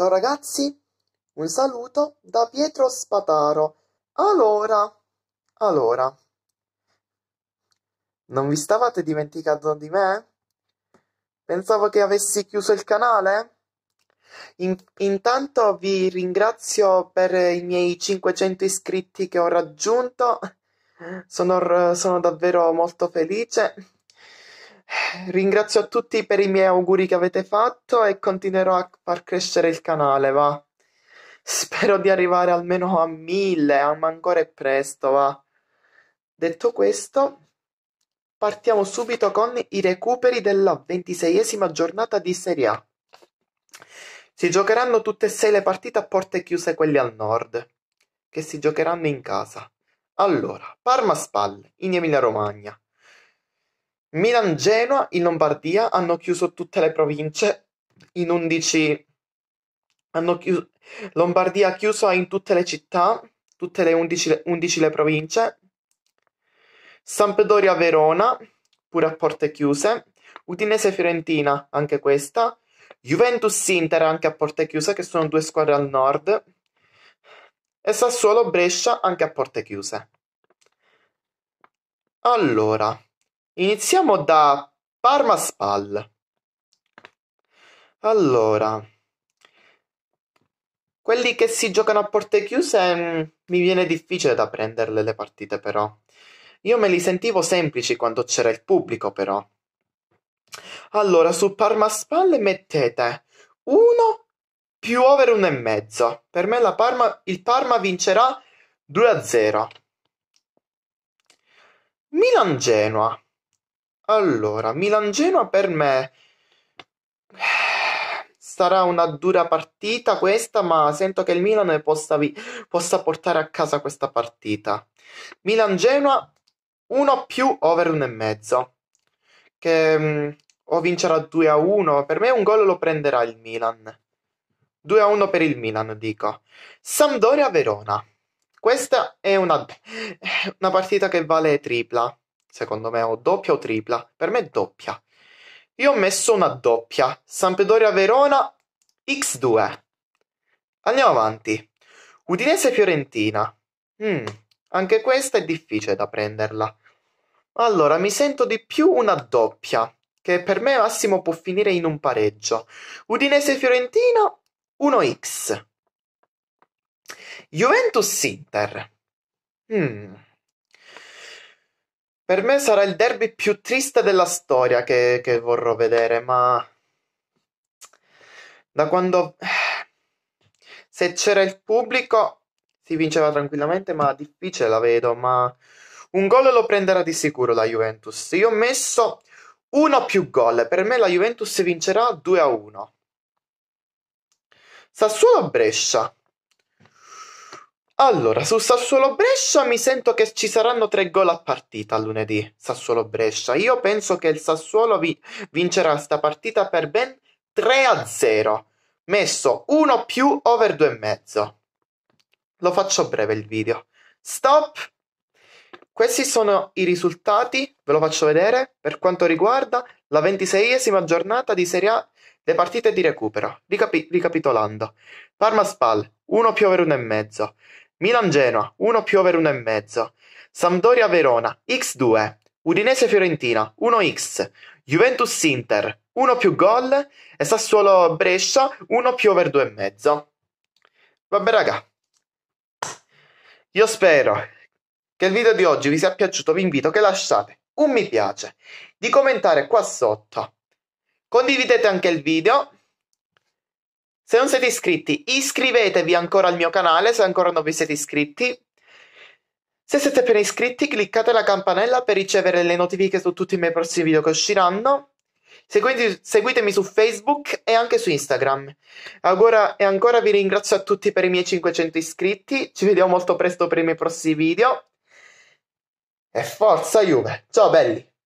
Ciao ragazzi, un saluto da Pietro Spataro. Allora, allora, non vi stavate dimenticando di me? Pensavo che avessi chiuso il canale? In, intanto vi ringrazio per i miei 500 iscritti che ho raggiunto, sono, sono davvero molto felice ringrazio a tutti per i miei auguri che avete fatto e continuerò a far crescere il canale, va. Spero di arrivare almeno a mille, ma ancora è presto, va. Detto questo, partiamo subito con i recuperi della ventiseiesima giornata di Serie A. Si giocheranno tutte e sei le partite a porte chiuse quelle al nord, che si giocheranno in casa. Allora, Parma Spalle, in Emilia Romagna. Milan-Genoa in Lombardia hanno chiuso tutte le province in 11 hanno chiuso Lombardia ha chiuso in tutte le città, tutte le 11, 11 le province. Sampdoria Verona, pure a porte chiuse. Udinese Fiorentina, anche questa. Juventus Inter, anche a porte chiuse, che sono due squadre al nord. E Sassuolo Brescia, anche a porte chiuse. Allora, Iniziamo da Parma Spal. Allora, quelli che si giocano a porte chiuse mm, mi viene difficile da prenderle le partite però. Io me li sentivo semplici quando c'era il pubblico però. Allora, su Parma Spal mettete 1 più over 1,5. Per me la Parma, il Parma vincerà 2-0. Milan-Genoa. Allora, Milan-Genoa per me sarà una dura partita questa, ma sento che il Milan possa, vi- possa portare a casa questa partita. Milan-Genoa 1 più over 1,5 che um, o vincerà 2 a 1, per me un gol lo prenderà il Milan. 2 a 1 per il Milan, dico. Sampdoria-Verona. Questa è una, una partita che vale tripla secondo me, o doppia o tripla. Per me è doppia. Io ho messo una doppia. Sampdoria Verona X2. Andiamo avanti. Udinese Fiorentina. Mm, anche questa è difficile da prenderla. Allora, mi sento di più una doppia, che per me massimo può finire in un pareggio. Udinese Fiorentina 1x. Juventus Inter. Mm. Per me sarà il derby più triste della storia che, che vorrò vedere, ma da quando se c'era il pubblico si vinceva tranquillamente, ma difficile la vedo, ma un gol lo prenderà di sicuro la Juventus. Io ho messo uno più gol, per me la Juventus vincerà 2 a 1. Sassuolo Brescia. Allora, su Sassuolo-Brescia mi sento che ci saranno tre gol a partita lunedì, Sassuolo-Brescia. Io penso che il Sassuolo vi- vincerà sta partita per ben 3-0, messo 1 più over 2,5. Lo faccio breve il video. Stop! Questi sono i risultati, ve lo faccio vedere, per quanto riguarda la ventiseiesima giornata di Serie A, le partite di recupero. Ricapi- ricapitolando, Parma-Spal, 1 più over 1,5. Milan-Genoa, 1 più over 1,5. Sampdoria-Verona, x2. Udinese-Fiorentina, 1x. Juventus-Inter, 1 più gol. E Sassuolo-Brescia, 1 più over 2,5. Vabbè raga, io spero che il video di oggi vi sia piaciuto, vi invito che lasciate un mi piace, di commentare qua sotto. Condividete anche il video se non siete iscritti, iscrivetevi ancora al mio canale se ancora non vi siete iscritti. Se siete appena iscritti, cliccate la campanella per ricevere le notifiche su tutti i miei prossimi video che usciranno. Seguite, seguitemi su Facebook e anche su Instagram. Agora, e ancora vi ringrazio a tutti per i miei 500 iscritti. Ci vediamo molto presto per i miei prossimi video. E forza Juve! Ciao belli!